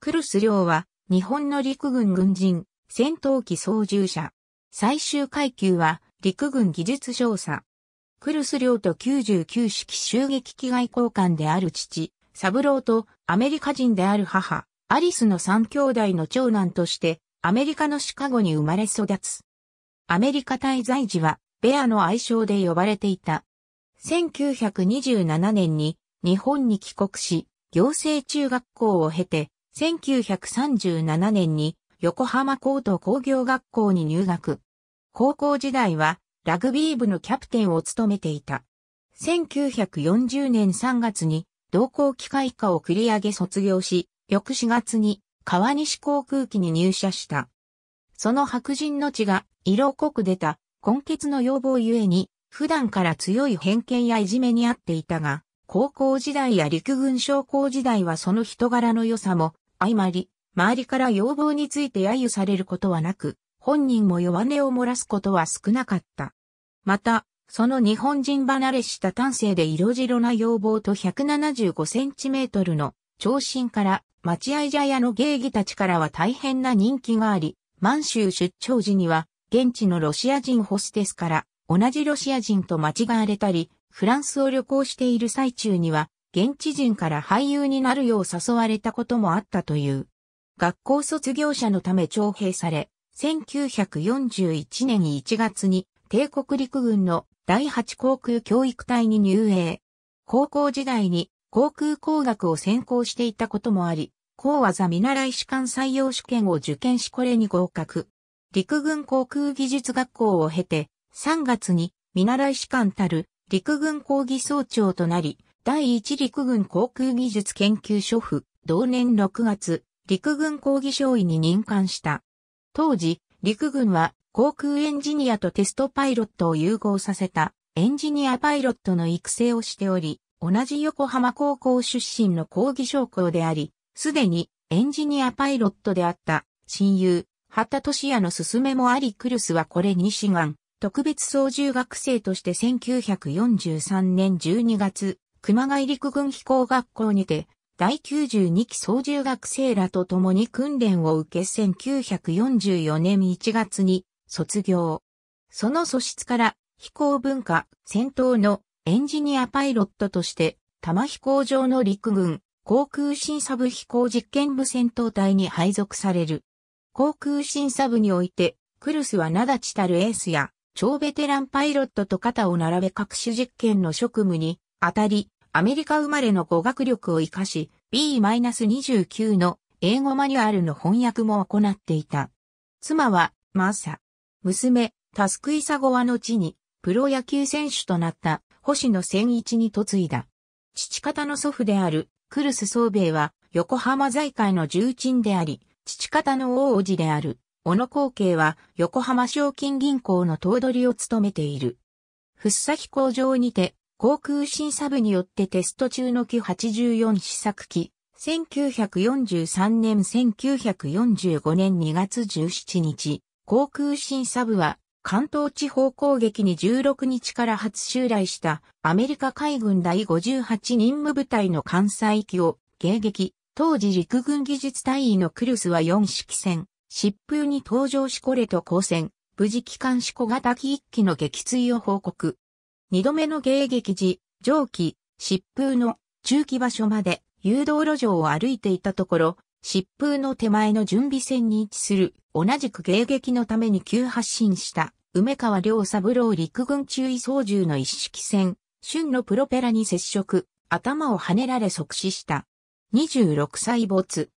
クルス領は、日本の陸軍軍人、戦闘機操縦者。最終階級は、陸軍技術少佐。クルス領と99式襲撃機外交換である父、サブローとアメリカ人である母、アリスの三兄弟の長男として、アメリカのシカゴに生まれ育つ。アメリカ滞在時は、ベアの愛称で呼ばれていた。1927年に日本に帰国し、行政中学校を経て1937年に横浜高等工業学校に入学。高校時代はラグビー部のキャプテンを務めていた。1940年3月に同校機械科を繰り上げ卒業し、翌4月に川西航空機に入社した。その白人の血が色濃く出た根血の要望ゆえに、普段から強い偏見やいじめにあっていたが、高校時代や陸軍将校時代はその人柄の良さも相まり、周りから要望について揶揄されることはなく、本人も弱音を漏らすことは少なかった。また、その日本人離れした丹性で色白な要望と175センチメートルの長身から待合茶屋の芸妓たちからは大変な人気があり、満州出張時には現地のロシア人ホステスから同じロシア人と間違われたり、フランスを旅行している最中には現地人から俳優になるよう誘われたこともあったという。学校卒業者のため徴兵され、1941年1月に帝国陸軍の第8航空教育隊に入営。高校時代に航空工学を専攻していたこともあり、高技見習い士官採用試験を受験しこれに合格。陸軍航空技術学校を経て、3月に見習い士官たる陸軍講義総長となり、第一陸軍航空技術研究所府、同年6月、陸軍講義少委に任官した。当時、陸軍は航空エンジニアとテストパイロットを融合させたエンジニアパイロットの育成をしており、同じ横浜高校出身の講義将校であり、すでにエンジニアパイロットであった親友、畑俊也の勧めもありクルスはこれに志願、特別操縦学生として1943年12月、熊谷陸軍飛行学校にて、第92期操縦学生らと共に訓練を受け1944年1月に卒業。その素質から飛行文化、戦闘のエンジニアパイロットとして、多摩飛行場の陸軍、航空審査部飛行実験部戦闘隊に配属される。航空審査部において、クルスは名立ちたるエースや、超ベテランパイロットと肩を並べ各種実験の職務に、当たり、アメリカ生まれの語学力を活かし、B-29 の英語マニュアルの翻訳も行っていた。妻は、マーサ。娘、タスクイサゴは後に、プロ野球選手となった星野千一に嫁いだ。父方の祖父である、クルス宗兵衛は、横浜財界の重鎮であり、父方の王子である、小野光景は、横浜賞金銀行の頭取を務めている。ふっさき工場にて、航空審査部によってテスト中の機84試作機、1943年1945年2月17日、航空審査部は関東地方攻撃に16日から初襲来したアメリカ海軍第58任務部隊の関西機を迎撃、当時陸軍技術隊員のクルスは4式戦、疾風に登場しこれと交戦、無事機関士小型機1機の撃墜を報告。二度目の迎撃時、蒸気、疾風の中期場所まで誘導路上を歩いていたところ、疾風の手前の準備線に位置する同じく迎撃のために急発進した梅川良三郎陸軍中尉操縦の一式船、春のプロペラに接触、頭を跳ねられ即死した。26歳没。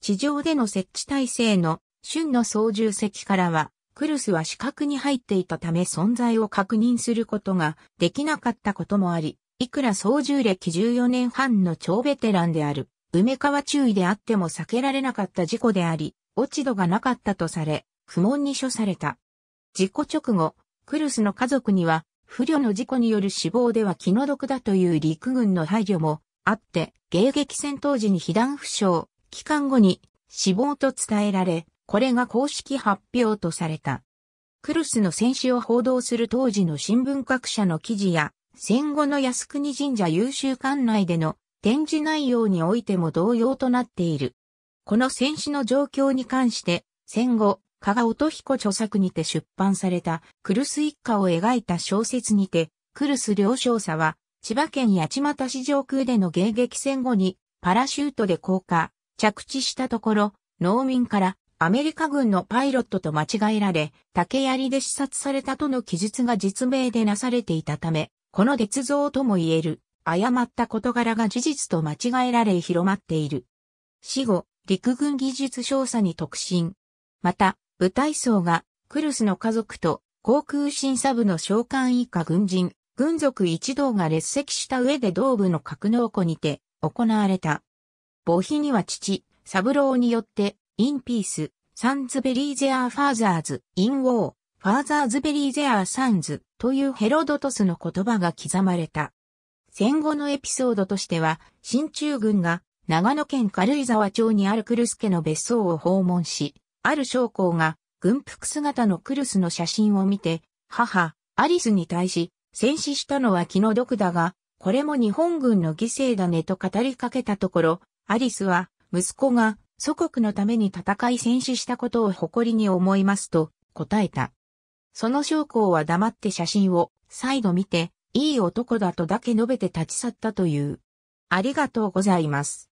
地上での設置体制の春の操縦席からはクルスは死角に入っていたため存在を確認することができなかったこともあり、いくら操縦歴14年半の超ベテランである、梅川注意であっても避けられなかった事故であり、落ち度がなかったとされ、不問に処された。事故直後、クルスの家族には、不慮の事故による死亡では気の毒だという陸軍の配慮もあって、迎撃戦当時に被弾負傷、期間後に死亡と伝えられ、これが公式発表とされた。クルスの戦死を報道する当時の新聞各社の記事や、戦後の靖国神社優秀館内での展示内容においても同様となっている。この戦死の状況に関して、戦後、加賀音彦著作にて出版された、クルス一家を描いた小説にて、クルス両承佐は、千葉県八街市上空での迎撃戦後に、パラシュートで降下、着地したところ、農民からアメリカ軍のパイロットと間違えられ、竹槍で刺殺されたとの記述が実名でなされていたため、この捏造とも言える、誤った事柄が事実と間違えられ広まっている。死後、陸軍技術少佐に特進。また、部隊層が、クルスの家族と、航空審査部の召喚以下軍人、軍属一同が列席した上で同部の格納庫にて、行われた。母妃には父、ローによって、インピース、サンズベリーゼアーファーザーズ、インウォー、ファーザーズベリーゼアーサンズというヘロドトスの言葉が刻まれた。戦後のエピソードとしては、進駐軍が長野県軽井沢町にあるクルス家の別荘を訪問し、ある将校が軍服姿のクルスの写真を見て、母、アリスに対し、戦死したのは気の毒だが、これも日本軍の犠牲だねと語りかけたところ、アリスは、息子が祖国のために戦い戦死したことを誇りに思いますと答えた。その将校は黙って写真を再度見て、いい男だとだけ述べて立ち去ったという。ありがとうございます。